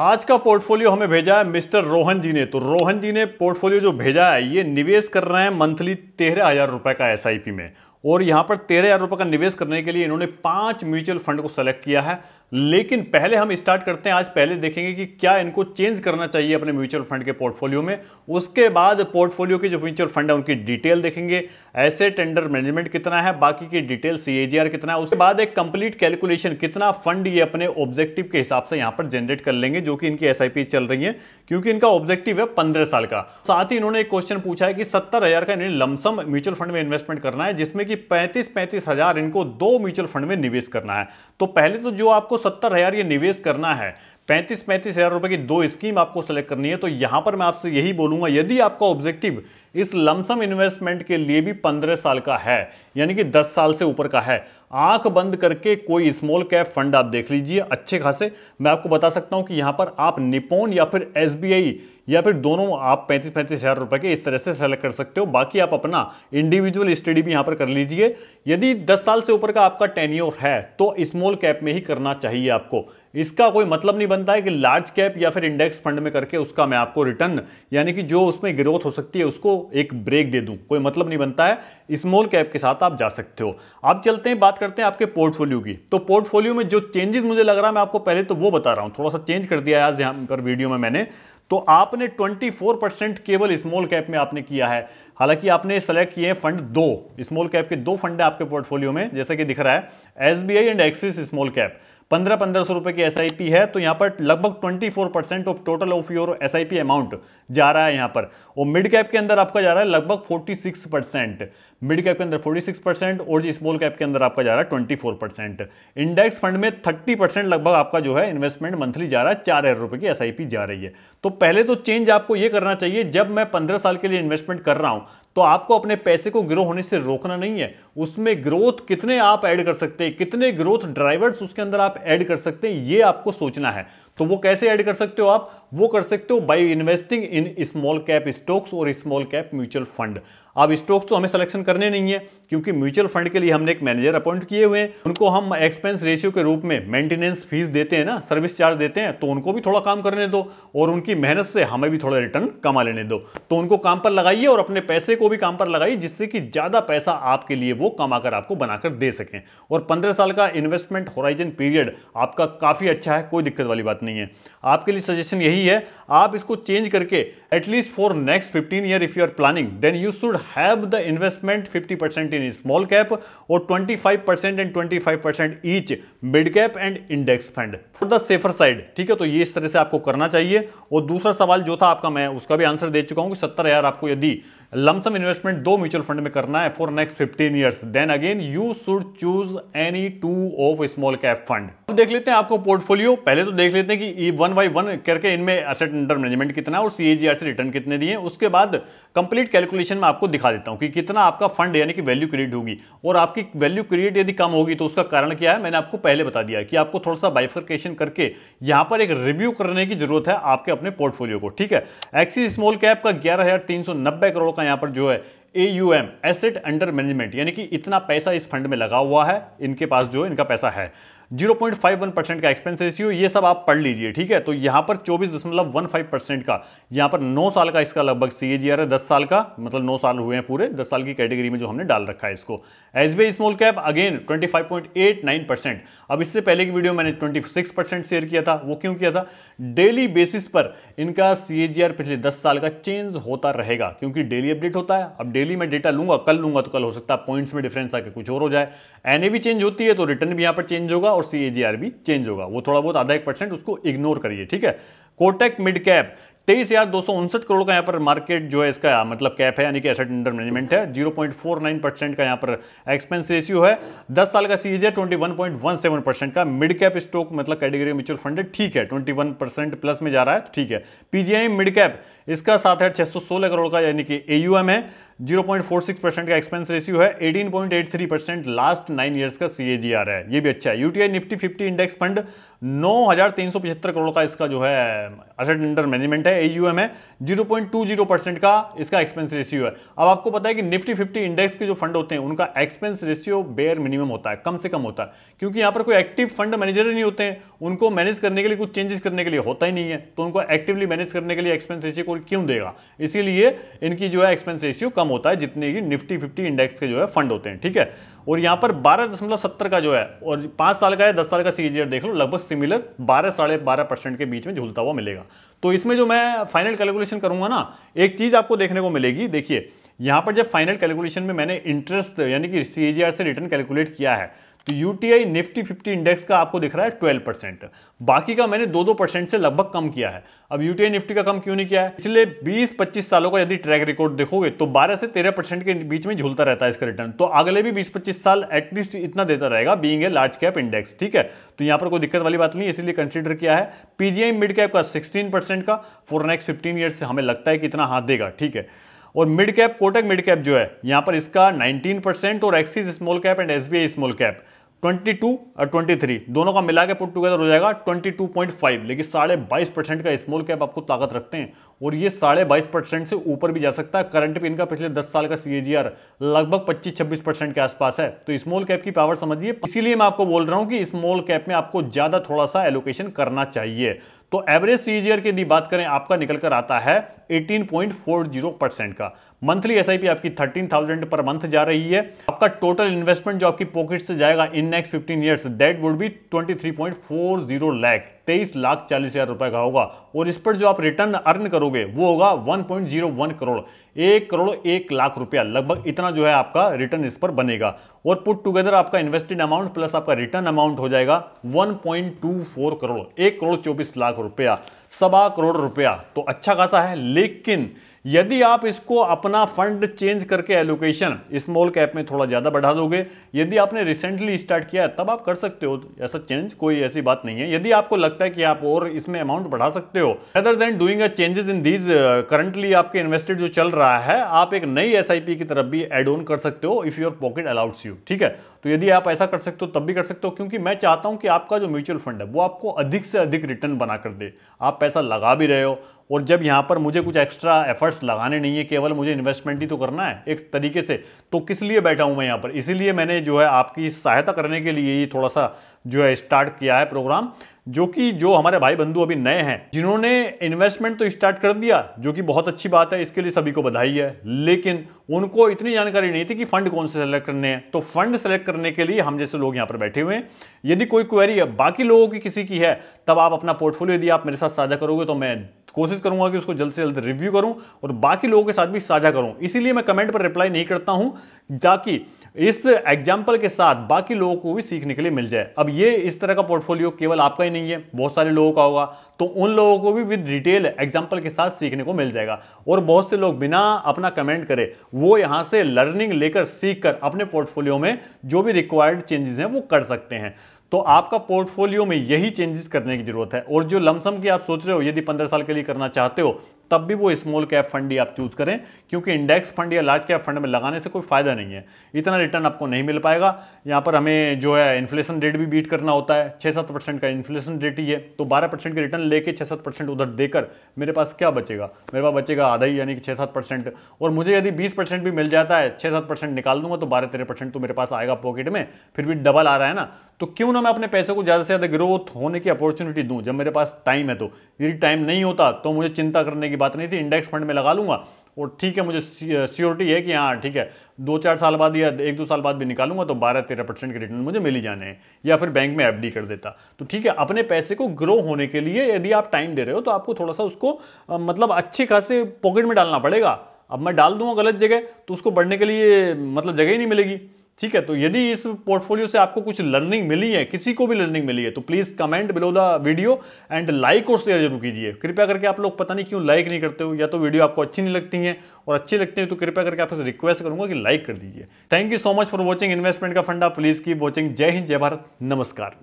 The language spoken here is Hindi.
आज का पोर्टफोलियो हमें भेजा है मिस्टर रोहन जी ने तो रोहन जी ने पोर्टफोलियो जो भेजा है ये निवेश कर रहे हैं मंथली तेरह हज़ार रुपए का एस में और यहां पर तेरह हज़ार रुपए का निवेश करने के लिए इन्होंने पांच म्यूचुअल फंड को सेलेक्ट किया है लेकिन पहले हम स्टार्ट करते हैं आज पहले देखेंगे कि क्या इनको चेंज करना चाहिए अपने म्यूचुअल फंड के पोर्टफोलियो में उसके बाद पोर्टफोलियो के जो म्यूचुअल फंड है उनकी डिटेल देखेंगे ऐसे टेंडर मैनेजमेंट कितना है बाकी की डिटेल सी कितना है उसके बाद एक कंप्लीट कैलकुलेशन कितना फंड ये अपने ऑब्जेक्टिव के हिसाब से यहाँ पर जनरेट कर लेंगे जो कि इनकी एस चल रही है क्योंकि इनका ऑब्जेक्टिव है पंद्रह साल का साथ ही इन्होंने एक क्वेश्चन पूछा है कि सत्तर हजार का इन्हें लमसम म्यूचुअल फंड में इन्वेस्टमेंट करना है जिसमें कि पैंतीस पैंतीस हजार इनको दो म्यूचुअल फंड में निवेश करना है तो पहले तो जो आपको सत्तर हजार ये निवेश करना है पैंतीस पैंतीस हज़ार रुपये की दो स्कीम आपको सेलेक्ट करनी है तो यहाँ पर मैं आपसे यही बोलूँगा यदि आपका ऑब्जेक्टिव इस लमसम इन्वेस्टमेंट के लिए भी पंद्रह साल का है यानी कि दस साल से ऊपर का है आंख बंद करके कोई स्मॉल कैप फंड आप देख लीजिए अच्छे खासे मैं आपको बता सकता हूं कि यहां पर आप निपोन या फिर एस या फिर दोनों आप पैंतीस पैंतीस हज़ार रुपये के इस तरह से सेलेक्ट कर सकते हो बाकी आप अपना इंडिविजुअल स्टडी भी यहाँ पर कर लीजिए यदि दस साल से ऊपर का आपका टेन्योर है तो स्मॉल कैप में ही करना चाहिए आपको इसका कोई मतलब नहीं बनता है कि लार्ज कैप या फिर इंडेक्स फंड में करके उसका मैं आपको रिटर्न यानी कि जो उसमें ग्रोथ हो सकती है उसको एक ब्रेक दे दूं कोई मतलब नहीं बनता है स्मॉल कैप के साथ आप जा सकते हो आप चलते हैं बात करते हैं आपके पोर्टफोलियो की तो पोर्टफोलियो में जो चेंजेस मुझे लग रहा है मैं आपको पहले तो वो बता रहा हूँ थोड़ा सा चेंज कर दिया आज यहाँ पर वीडियो में मैंने तो आपने ट्वेंटी परसेंट केवल स्मॉल कैप में आपने किया है हालांकि आपने सेलेक्ट किए फंड दो स्मॉल कैप के दो फंड है आपके पोर्टफोलियो में जैसा कि दिख रहा है एस एंड एक्सिस स्मॉल कैप पंद्रह पंद्रह सौ रुपए की एस है तो यहां पर लगभग twenty four percent of total of your एस अमाउंट जा रहा है यहां पर और मिड कैप के अंदर आपका जा रहा है लगभग forty six percent mid cap के अंदर 46 परसेंट और जी स्मॉल कैप के अंदर आपका जा रहा है ट्वेंटी परसेंट इंडेक्स फंड में 30 परसेंट लगभग आपका जो है इन्वेस्टमेंट मंथली जा रहा है चार हजार रुपये की एस जा रही है तो पहले तो चेंज आपको ये करना चाहिए जब मैं पंद्रह साल के लिए इन्वेस्टमेंट कर रहा हूँ तो आपको अपने पैसे को ग्रो होने से रोकना नहीं है उसमें ग्रोथ कितने आप ऐड कर सकते हैं कितने ग्रोथ ड्राइवर्स उसके अंदर आप ऐड कर सकते हैं ये आपको सोचना है तो वो कैसे ऐड कर सकते हो आप वो कर सकते हो by investing in small cap stocks और स्मॉल कैप म्यूचुअल फंड अब स्टॉक्स तो हमें सिलेक्शन करने नहीं है क्योंकि म्यूचुअल फंड के लिए हमने एक मैनेजर अपॉइंट किए हुए हैं उनको हम एक्सपेंस रेशियो के रूप में मेंटेनेंस फीस देते हैं ना सर्विस चार्ज देते हैं तो उनको भी थोड़ा काम करने दो और उनकी मेहनत से हमें भी थोड़ा रिटर्न कमा लेने दो तो उनको काम पर लगाइए और अपने पैसे को भी काम पर लगाइए जिससे कि ज़्यादा पैसा आपके लिए वो कमाकर आपको बनाकर दे सकें और पंद्रह साल का इन्वेस्टमेंट होराइजन पीरियड आपका काफ़ी अच्छा है कोई दिक्कत वाली बात नहीं है आपके लिए सजेशन यही है आप इसको चेंज करके at least for next 15 year if you are planning, then you should have the investment 50% in small cap or 25% and 25% each mid cap and index fund for the safer side ठीक है तो ये इस तरह से आपको करना चाहिए और दूसरा सवाल जो था आपका मैं उसका भी आंसर दे चुका हूं कि सत्तर हजार आपको यदि लमसम इन्वेस्टमेंट दो म्यूचुअल फंड में करना है for next fifteen years then again you should choose any two of small cap fund अब देख लेते हैं आपको पोर्टफोलियो पहले तो देख लेते हैं कि वन बाई वन करके इनमें असेट अंडर मैनेजमेंट कितना है और सी से रिटर्न कितने दिए उसके बाद कंप्लीट कैलकुलेशन में आपको दिखा देता हूं कि कितना आपका फंड यानी कि वैल्यू क्रिएट होगी और आपकी वैल्यू क्रिएट यदि कम होगी तो उसका कारण क्या है मैंने आपको पहले बता दिया कि आपको थोड़ा सा बाइफर्केशन करके यहाँ पर एक रिव्यू करने की जरूरत है आपके अपने पोर्टफोलियो को ठीक है एक्सिस स्मॉल कैप का ग्यारह करोड़ का यहाँ पर जो है A U M asset under management यानी कि इतना पैसा इस फंड में लगा हुआ है इनके पास जो इनका पैसा है 0.51 परसेंट का एक्सपेंस रेशियो ये सब आप पढ़ लीजिए ठीक है तो यहाँ पर 24.15 परसेंट का यहाँ पर 9 साल का इसका लगभग सी है 10 साल का मतलब 9 साल हुए हैं पूरे 10 साल की कैटेगरी में जो हमने डाल रखा है इसको as small cap again 25.89 percent अब इससे पहले की वीडियो मैंने 26 परसेंट शेयर किया था वो क्यों किया था डेली बेसिस पर इनका सी पिछले दस साल का चेंज होता रहेगा क्योंकि डेली अपडेट होता है अब डेली मैं डेटा लूंगा कल लूंगा तो कल हो सकता है पॉइंट्स में डिफरेंस आके कुछ और हो जाए एनए भी चेंज होती है तो रिटर्न भी यहाँ पर चेंज होगा और सी चेंज होगा वो थोड़ा बहुत आधा एक परसेंट उसको इग्नोर करिए ठीक है कोटेक मिड कैप तेईस हजार दो सौ उनसठ करोड़ का यहाँ पर मार्केट जो है इसका मतलब कैप है यानी कि एसेट अंडर मैनेजमेंट है नाइन परसेंट का यहाँ पर एक्सपेंस रेशियो है दस साल का twenty one point one seven percent का मिड कैप स्टॉक मतलब कैटेगरी म्यूचुअल फंड है ठीक है ट्वेंटी वन परसेंट प्लस में जा रहा है तो ठीक है पीजीआई मिड कैप इसका साथ है 616 करोड़ का यानी कि एयूएम है 0.46 परसेंट का एक्सपेंस रेशियो है 18.83 परसेंट लास्ट नाइन इयर्स का सीएजीआर है ये भी अच्छा है UTI Nifty 50 index fund 9,375 crore का इसका जो है असेट अंडर मैनेजमेंट है एयूएम है 0.20 परसेंट का इसका एक्सपेंस रेशियो है अब आपको पता है कि निफ्टी 50 इंडेक्स के जो फंड होते हैं उनका एक्सपेंस रेशियो बेयर मिनिमम होता है कम से कम होता है क्योंकि यहाँ पर कोई एक्टिव फंड मैनेजर ही नहीं होते हैं उनको मैनेज करने के लिए कुछ चेंजेस करने के लिए होता ही नहीं है तो उनको एक्टिवली मैनेज करने के लिए एक्सपेंस रेशियो को कोई क्यों देगा इसीलिए इनकी जो है एक्सपेंस रेशियो कम होता है जितने की निफ्टी फिफ्टी इंडेक्स के जो है फंड होते हैं ठीक है और यहाँ पर बारह दशमलव सत्तर का जो है और पाँच साल का है दस साल का सी देख लो लगभग सिमिलर बारह साढ़े बारह परसेंट के बीच में झूलता हुआ मिलेगा तो इसमें जो मैं फाइनल कैलकुलेशन करूँगा ना एक चीज़ आपको देखने को मिलेगी देखिए यहाँ पर जब फाइनल कैलकुलेशन में मैंने इंटरेस्ट यानी कि सी से रिटर्न कैलकुलेट किया है तो यूटीआई निफ्टी 50 इंडेक्स का आपको दिख रहा है 12 परसेंट बाकी का मैंने दो दो परसेंट से लगभग कम किया है अब यूटीआई निफ्टी का कम क्यों नहीं किया है पिछले 20-25 सालों का यदि ट्रैक रिकॉर्ड देखोगे तो 12 से 13 परसेंट के बीच में झूलता रहता है इसका रिटर्न तो अगले भी 20-25 साल एटलीस्ट इतना देता रहेगा being a large cap index ठीक है तो यहां पर कोई दिक्कत वाली बात नहीं इसलिए कंसिडर किया है पीजीआई मिड कैप का सिक्सटीन का फोर नेक्स्ट फिफ्टीन ईयर से हमें लगता है कि इतना हाथ देगा ठीक है और mid cap Kotak mid cap जो है यहाँ पर इसका 19 परसेंट और Axis small cap and SBI small cap 22 और 23 दोनों का मिला के पुट टुगेदर हो जाएगा 22.5 लेकिन साढ़े बाईस परसेंट का स्मॉल कैप आपको ताकत रखते हैं और ये साढ़े बाईस परसेंट से ऊपर भी जा सकता है करंट भी इनका पिछले 10 साल का सी लगभग 25-26 परसेंट के आसपास है तो स्मॉल कैप की पावर समझिए इसीलिए मैं आपको बोल रहा हूँ कि स्मॉल कैप में आपको ज़्यादा थोड़ा सा एलोकेशन करना चाहिए तो एवरेज सीजीआर की यदि बात करें आपका निकल कर आता है 18.40 परसेंट का मंथली एस आपकी थर्टीन थाउजेंड पर मंथ जा रही है आपका टोटल इन्वेस्टमेंट जो आपकी पॉकेट से जाएगा in next fifteen years that would be twenty three point four zero तेईस लाख चालीस हजार रुपए का होगा और इस पर जो आप रिटर्न अर्न करोगे वो होगा one point zero one crore एक करोड़ एक लाख रुपया लगभग इतना जो है आपका रिटर्न इस पर बनेगा और पुट टुगेदर आपका इन्वेस्टेड अमाउंट प्लस आपका रिटर्न अमाउंट हो जाएगा 1.24 करोड़ एक करोड़ चौबीस लाख रुपया सवा करोड़ रुपया तो अच्छा खासा है लेकिन यदि आप इसको अपना फंड चेंज करके एलोकेशन स्मॉल कैप में थोड़ा ज़्यादा बढ़ा दोगे यदि आपने रिसेंटली स्टार्ट किया है तब आप कर सकते हो ऐसा चेंज कोई ऐसी बात नहीं है यदि आपको लगता है कि आप और इसमें अमाउंट बढ़ा सकते हो other than doing a changes in these currently आपके इन्वेस्टेड जो चल रहा है आप एक नई एस की तरफ भी एड ऑन कर सकते हो if your pocket allows you ठीक है तो यदि आप ऐसा कर सकते हो तब भी कर सकते हो क्योंकि मैं चाहता हूं कि आपका जो म्यूचुअल फंड है वो आपको अधिक से अधिक रिटर्न बनाकर दे आप पैसा लगा भी रहे हो और जब यहाँ पर मुझे कुछ एक्स्ट्रा एफर्ट्स लगाने नहीं है केवल मुझे इन्वेस्टमेंट ही तो करना है एक तरीके से तो किस लिए बैठा हूँ मैं यहाँ पर इसीलिए मैंने जो है आपकी सहायता करने के लिए ये थोड़ा सा जो है स्टार्ट किया है प्रोग्राम जो कि जो हमारे भाई बंधु अभी नए हैं जिन्होंने इन्वेस्टमेंट तो स्टार्ट कर दिया जो कि बहुत अच्छी बात है इसके लिए सभी को बधाई है लेकिन उनको इतनी जानकारी नहीं थी कि फंड कौन से सेलेक्ट करने हैं तो फंड सेलेक्ट करने के लिए हम जैसे लोग यहाँ पर बैठे हुए हैं यदि कोई क्वेरी बाकी लोगों की किसी की है तब आप अपना पोर्टफोलियो यदि आप मेरे साथ साझा करोगे तो मैं कोशिश कोशिश करूंगा कि उसको जल्द से जल्द रिव्यू करूं और बाकी लोगों के साथ भी साझा करूं इसीलिए मैं कमेंट पर रिप्लाई नहीं करता हूं ताकि इस एग्जाम्पल के साथ बाकी लोगों को भी सीखने के लिए मिल जाए अब ये इस तरह का पोर्टफोलियो केवल आपका ही नहीं है बहुत सारे लोगों का होगा तो उन लोगों को भी विद डिटेल एग्जाम्पल के साथ सीखने को मिल जाएगा और बहुत से लोग बिना अपना कमेंट करे वो यहाँ से लर्निंग लेकर सीख कर अपने पोर्टफोलियो में जो भी रिक्वायर्ड चेंजेस हैं वो कर सकते हैं तो आपका पोर्टफोलियो में यही चेंजेस करने की जरूरत है और जो लमसम की आप सोच रहे हो यदि पंद्रह साल के लिए करना चाहते हो तब भी वो स्मॉल कैप फंड ही आप चूज करें क्योंकि इंडेक्स फंड या लार्ज कैप फंड में लगाने से कोई फायदा नहीं है इतना रिटर्न आपको नहीं मिल पाएगा यहाँ पर हमें जो है इन्फ्लेशन रेट भी बीट करना होता है छः सात परसेंट का इन्फ्लेशन रेट ही है तो बारह परसेंट के रिटर्न लेके छः सात परसेंट उधर देकर मेरे पास क्या बचेगा मेरे पास बचेगा आधा ही यानी कि छः सात परसेंट और मुझे यदि बीस परसेंट भी मिल जाता है छः सात परसेंट निकाल दूंगा तो बारह तेरह परसेंट तो मेरे पास आएगा पॉकेट में फिर भी डबल आ रहा है ना तो क्यों ना मैं अपने पैसे को ज़्यादा से ज़्यादा ग्रोथ होने की अपॉर्चुनिटी दूँ जब मेरे पास टाइम है तो यदि टाइम नहीं होता तो मुझे चिंता करने की बात नहीं थी इंडेक्स फंड में लगा लूँगा और ठीक है मुझे सियोरिटी है कि हाँ ठीक है दो चार साल बाद या एक दो साल बाद भी निकालूंगा तो बारह तेरह परसेंट के रिटर्न मुझे मिल ही जाने हैं या फिर बैंक में एफडी कर देता तो ठीक है अपने पैसे को ग्रो होने के लिए यदि आप टाइम दे रहे हो तो आपको थोड़ा सा उसको आ, मतलब अच्छे खासे पॉकेट में डालना पड़ेगा अब मैं डाल दूंगा गलत जगह तो उसको बढ़ने के लिए मतलब जगह ही नहीं मिलेगी ठीक है तो यदि इस पोर्टफोलियो से आपको कुछ लर्निंग मिली है किसी को भी लर्निंग मिली है तो please comment below the video and like और शेयर जरूर कीजिए कृपया करके आप लोग पता नहीं क्यों लाइक नहीं करते हो या तो वीडियो आपको अच्छी नहीं लगती है और अच्छी लगती है तो कृपया करके आपसे रिक्वेस्ट करूंगा कि लाइक कर दीजिए thank you so much for watching investment का फंडा प्लीज़ की वॉचिंग जय हिंद जय भारत नमस्कार